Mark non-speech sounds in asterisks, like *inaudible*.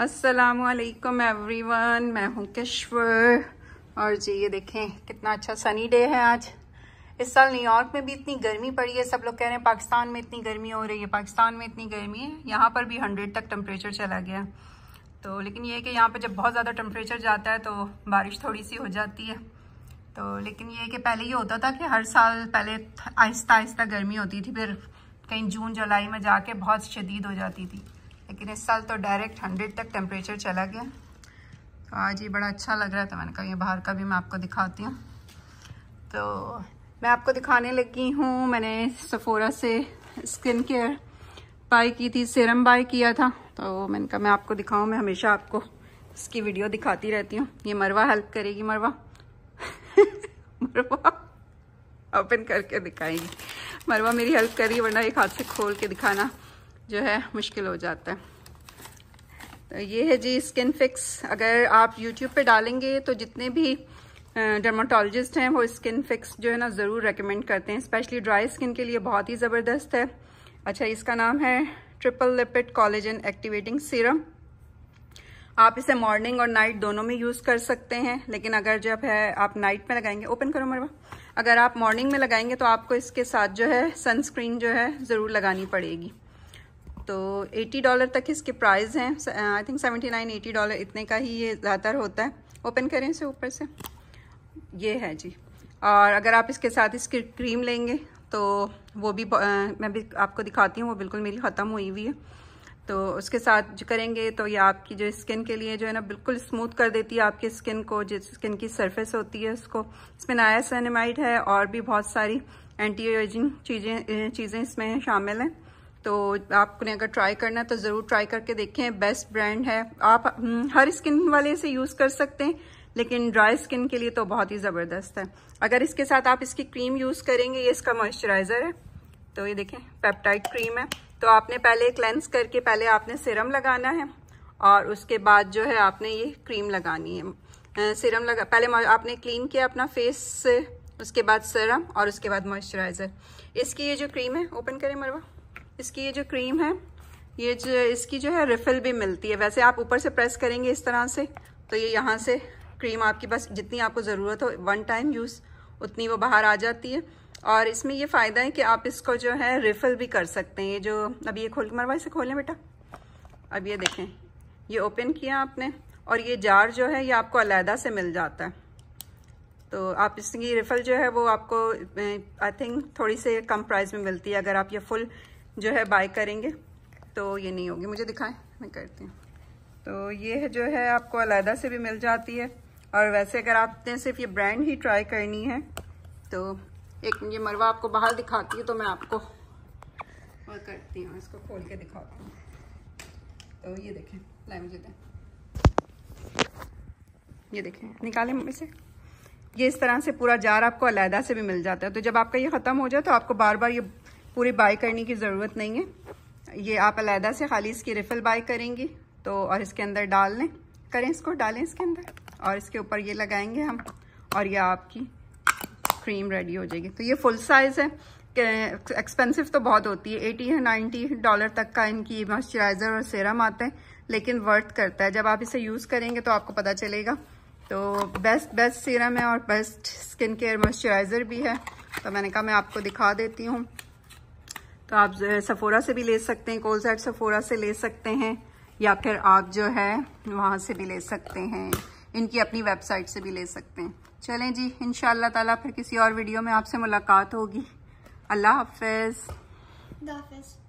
असलकम every one मैं हूँ किश्वर और जी ये देखें कितना अच्छा सनी डे है आज इस साल न्यूयॉर्क में भी इतनी गर्मी पड़ी है सब लोग कह रहे हैं पाकिस्तान में इतनी गर्मी हो रही है पाकिस्तान में इतनी गर्मी है यहाँ पर भी हंड्रेड तक टम्परेचर चला गया तो लेकिन ये है कि यहाँ पर जब बहुत ज़्यादा टेम्परेचर जाता है तो बारिश थोड़ी सी हो जाती है तो लेकिन ये है कि पहले ये होता था कि हर साल पहले आहिस्ता आहिस्ता गर्मी होती थी फिर कहीं जून जुलाई में जाके बहुत शदीद हो जाती थी लेकिन इस साल तो डायरेक्ट हंड्रेड तक टेम्परेचर चला गया तो आज ये बड़ा अच्छा लग रहा था मैंने कहा ये बाहर का भी मैं आपको दिखाती हूँ तो मैं आपको दिखाने लगी हूँ मैंने सफोरा से स्किन केयर बाई की थी सिरम बाई किया था तो मैंने कहा मैं आपको दिखाऊँ मैं हमेशा आपको इसकी वीडियो दिखाती रहती हूँ ये मरवा हेल्प करेगी मरवा *laughs* मरवा ओपन करके दिखाएगी मरवा मेरी हेल्प करी वरना एक हाथ से खोल के दिखाना जो है मुश्किल हो जाता है तो ये है जी स्किन फिक्स अगर आप यूट्यूब पे डालेंगे तो जितने भी डर्माटोलॉजिस्ट हैं वो स्किन फिक्स जो है ना ज़रूर रेकमेंड करते हैं स्पेशली ड्राई स्किन के लिए बहुत ही ज़बरदस्त है अच्छा इसका नाम है triple lipid collagen activating serum आप इसे मॉर्निंग और नाइट दोनों में यूज़ कर सकते हैं लेकिन अगर जब है आप नाइट में लगाएंगे ओपन करो मरवा अगर आप मॉर्निंग में लगाएंगे तो आपको इसके साथ जो है सनस्क्रीन जो है ज़रूर लगानी पड़ेगी तो 80 डॉलर तक इसके प्राइस हैं आई थिंक 79 80 डॉलर इतने का ही ये ज़्यादातर होता है ओपन करें इसे ऊपर से ये है जी और अगर आप इसके साथ इसकी क्रीम लेंगे तो वो भी आ, uh, मैं भी आपको दिखाती हूँ वो बिल्कुल मेरी ख़त्म हुई हुई है तो उसके साथ जो करेंगे तो ये आपकी जो स्किन के लिए जो है ना बिल्कुल स्मूथ कर देती है आपकी स्किन को जिस स्किन की सरफेस होती है उसको इसमें नायासनेमाइड है और भी बहुत सारी एंटी एजिंग चीज़ें uh, चीज़ें इसमें शामिल हैं तो आपने अगर ट्राई करना है तो ज़रूर ट्राई करके देखें बेस्ट ब्रांड है आप हम्म, हर स्किन वाले से यूज़ कर सकते हैं लेकिन ड्राई स्किन के लिए तो बहुत ही ज़बरदस्त है अगर इसके साथ आप इसकी क्रीम यूज़ करेंगे ये इसका मॉइस्चराइज़र है तो ये देखें पेप्टाइड क्रीम है तो आपने पहले क्लेंस करके पहले आपने सिरम लगाना है और उसके बाद जो है आपने ये क्रीम लगानी है सिरम लगा पहले आपने क्लीन किया अपना फेस से उसके बाद सिरम और उसके बाद मॉइस्चराइज़र इसकी ये जो क्रीम है ओपन करें मरवा इसकी ये जो क्रीम है ये जो इसकी जो है रिफिल भी मिलती है वैसे आप ऊपर से प्रेस करेंगे इस तरह से तो ये यहाँ से क्रीम आपकी बस जितनी आपको ज़रूरत हो वन टाइम यूज़ उतनी वो बाहर आ जाती है और इसमें ये फ़ायदा है कि आप इसको जो है रिफिल भी कर सकते हैं ये जो अब ये खोल मरवा इसे खोलें बेटा अब ये देखें ये ओपन किया आपने और ये जार जो है ये आपको अलहदा से मिल जाता है तो आप इसकी रिफ़िल जो है वो आपको आई थिंक थोड़ी से कम प्राइस में मिलती है अगर आप ये फुल जो है बाय करेंगे तो ये नहीं होगी मुझे दिखाएं मैं करती हूँ तो ये है जो है आपको अलहदा से भी मिल जाती है और वैसे अगर आपने सिर्फ ये ब्रांड ही ट्राई करनी है तो एक ये मरवा आपको बाहर दिखाती है तो मैं आपको और करती हूँ इसको खोल के दिखाती हूँ तो ये देखें लाए मुझे ये देखें निकालें से ये इस तरह से पूरा जार आपको अलहदा से भी मिल जाता है तो जब आपका ये ख़त्म हो जाए तो आपको बार बार ये पूरे बाय करने की ज़रूरत नहीं है ये आप अलहदा से खाली इसकी रिफ़िल बाय करेंगी तो और इसके अंदर डाल लें करें इसको डालें इसके अंदर और इसके ऊपर ये लगाएंगे हम और ये आपकी क्रीम रेडी हो जाएगी तो ये फुल साइज़ है एक्सपेंसिव तो बहुत होती है एटी या नाइन्टी डॉलर तक का इनकी मॉइस्चराइज़र और सीरम आता है लेकिन वर्थ करता है जब आप इसे यूज़ करेंगे तो आपको पता चलेगा तो बेस्ट बेस्ट सीरम है और बेस्ट स्किन केयर मॉइस्चराइज़र भी है तो मैंने कहा मैं आपको दिखा देती हूँ तो आप सफोरा से भी ले सकते हैं कोल्स सफोरा से ले सकते हैं या फिर आप जो है वहां से भी ले सकते हैं इनकी अपनी वेबसाइट से भी ले सकते हैं चलें जी इन ताला फिर किसी और वीडियो में आपसे मुलाकात होगी अल्लाह हाफिज़